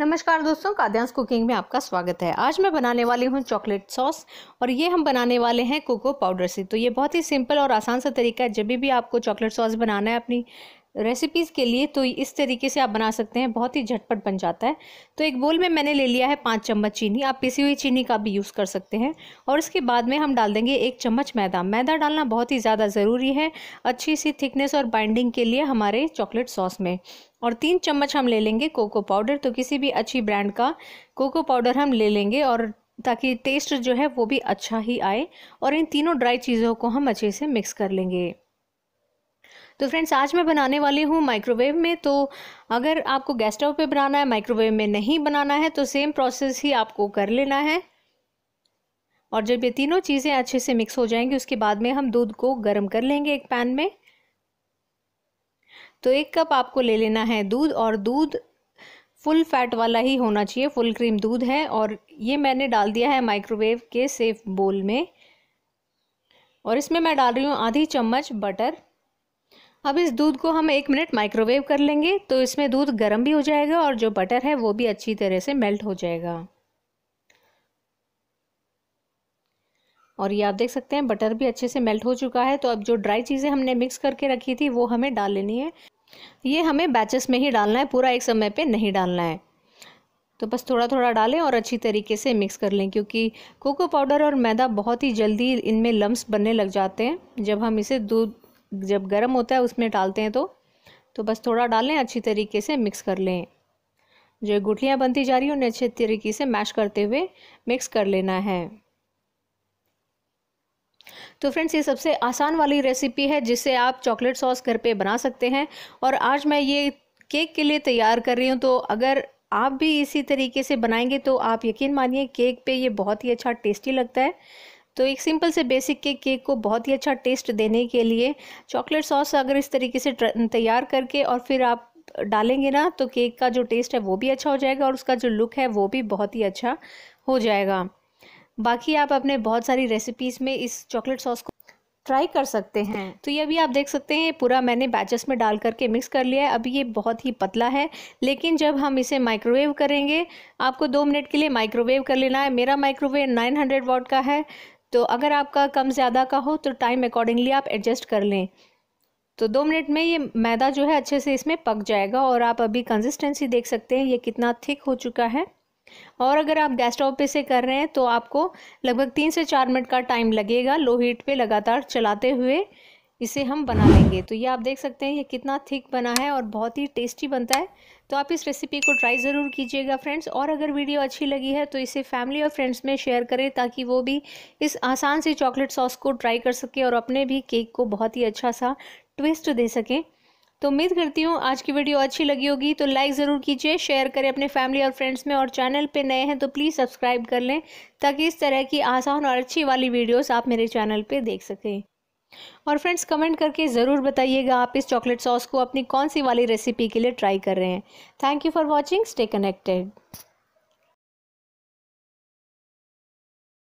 नमस्कार दोस्तों काद्यांश कुकिंग में आपका स्वागत है आज मैं बनाने वाली हूँ चॉकलेट सॉस और ये हम बनाने वाले हैं कोको पाउडर से तो ये बहुत ही सिंपल और आसान सा तरीका है जब भी आपको चॉकलेट सॉस बनाना है अपनी रेसिपीज़ के लिए तो इस तरीके से आप बना सकते हैं बहुत ही झटपट बन जाता है तो एक बोल में मैंने ले लिया है पाँच चम्मच चीनी आप पिसी हुई चीनी का भी यूज़ कर सकते हैं और इसके बाद में हम डाल देंगे एक चम्मच मैदा मैदा डालना बहुत ही ज़्यादा ज़रूरी है अच्छी सी थिकनेस और बाइंडिंग के लिए हमारे चॉकलेट सॉस में और तीन चम्मच हम ले लेंगे कोको पाउडर तो किसी भी अच्छी ब्रांड का कोको पाउडर हम ले लेंगे और ताकि टेस्ट जो है वो भी अच्छा ही आए और इन तीनों ड्राई चीज़ों को हम अच्छे से मिक्स कर लेंगे तो फ्रेंड्स आज मैं बनाने वाली हूँ माइक्रोवेव में तो अगर आपको गैस स्टोव पे बनाना है माइक्रोवेव में नहीं बनाना है तो सेम प्रोसेस ही आपको कर लेना है और जब ये तीनों चीज़ें अच्छे से मिक्स हो जाएंगी उसके बाद में हम दूध को गर्म कर लेंगे एक पैन में तो एक कप आपको ले लेना है दूध और दूध फुल फैट वाला ही होना चाहिए फुल क्रीम दूध है और ये मैंने डाल दिया है माइक्रोवेव के सेफ बोल में और इसमें मैं डाल रही हूँ आधी चम्मच बटर अब इस दूध को हम एक मिनट माइक्रोवेव कर लेंगे तो इसमें दूध गर्म भी हो जाएगा और जो बटर है वो भी अच्छी तरह से मेल्ट हो जाएगा और ये आप देख सकते हैं बटर भी अच्छे से मेल्ट हो चुका है तो अब जो ड्राई चीज़ें हमने मिक्स करके रखी थी वो हमें डाल लेनी है ये हमें बैचेस में ही डालना है पूरा एक समय पे नहीं डालना है तो बस थोड़ा थोड़ा डालें और अच्छी तरीके से मिक्स कर लें क्योंकि कोको पाउडर और मैदा बहुत ही जल्दी इनमें लम्ब बनने लग जाते हैं जब हम इसे दूध जब गर्म होता है उसमें डालते हैं तो तो बस थोड़ा डाल लें अच्छी तरीके से मिक्स कर लें जो गुठलियाँ बनती जा रही हैं उन्हें अच्छे तरीके से मैश करते हुए मिक्स कर लेना है तो फ्रेंड्स ये सबसे आसान वाली रेसिपी है जिससे आप चॉकलेट सॉस घर पे बना सकते हैं और आज मैं ये केक के लिए तैयार कर रही हूँ तो अगर आप भी इसी तरीके से बनाएंगे तो आप यकीन मानिए केक पे ये बहुत ही अच्छा टेस्टी लगता है तो एक सिंपल से बेसिक के केक को बहुत ही अच्छा टेस्ट देने के लिए चॉकलेट सॉस अगर इस तरीके से तैयार करके और फिर आप डालेंगे ना तो केक का जो टेस्ट है वो भी अच्छा हो जाएगा और उसका जो लुक है वो भी बहुत ही अच्छा हो जाएगा बाकी आप अपने बहुत सारी रेसिपीज़ में इस चॉकलेट सॉस को ट्राई कर सकते हैं तो ये अभी आप देख सकते हैं पूरा मैंने बैचेस में डाल करके मिक्स कर लिया है अभी ये बहुत ही पतला है लेकिन जब हम इसे माइक्रोवेव करेंगे आपको दो मिनट के लिए माइक्रोवेव कर लेना है मेरा माइक्रोवेव 900 हंड्रेड वॉट का है तो अगर आपका कम ज़्यादा का हो तो टाइम अकॉर्डिंगली आप एडजस्ट कर लें तो दो मिनट में ये मैदा जो है अच्छे से इसमें पक जाएगा और आप अभी कंसिस्टेंसी देख सकते हैं ये कितना थिक हो चुका है और अगर आप गैस स्टोव पे से कर रहे हैं तो आपको लगभग तीन से चार मिनट का टाइम लगेगा लो हीट पे लगातार चलाते हुए इसे हम बना लेंगे तो ये आप देख सकते हैं ये कितना थिक बना है और बहुत ही टेस्टी बनता है तो आप इस रेसिपी को ट्राई ज़रूर कीजिएगा फ्रेंड्स और अगर वीडियो अच्छी लगी है तो इसे फैमिली और फ्रेंड्स में शेयर करें ताकि वो भी इस आसान से चॉकलेट सॉस को ट्राई कर सकें और अपने भी केक को बहुत ही अच्छा सा ट्विस्ट दे सकें तो उम्मीद करती हूँ आज की वीडियो अच्छी लगी होगी तो लाइक ज़रूर कीजिए शेयर करें अपने फैमिली और फ्रेंड्स में और चैनल पे नए हैं तो प्लीज़ सब्सक्राइब कर लें ताकि इस तरह की आसान और अच्छी वाली वीडियोस आप मेरे चैनल पे देख सकें और फ्रेंड्स कमेंट करके ज़रूर बताइएगा आप इस चॉकलेट सॉस को अपनी कौन सी वाली रेसिपी के लिए ट्राई कर रहे हैं thank you for watching stay connected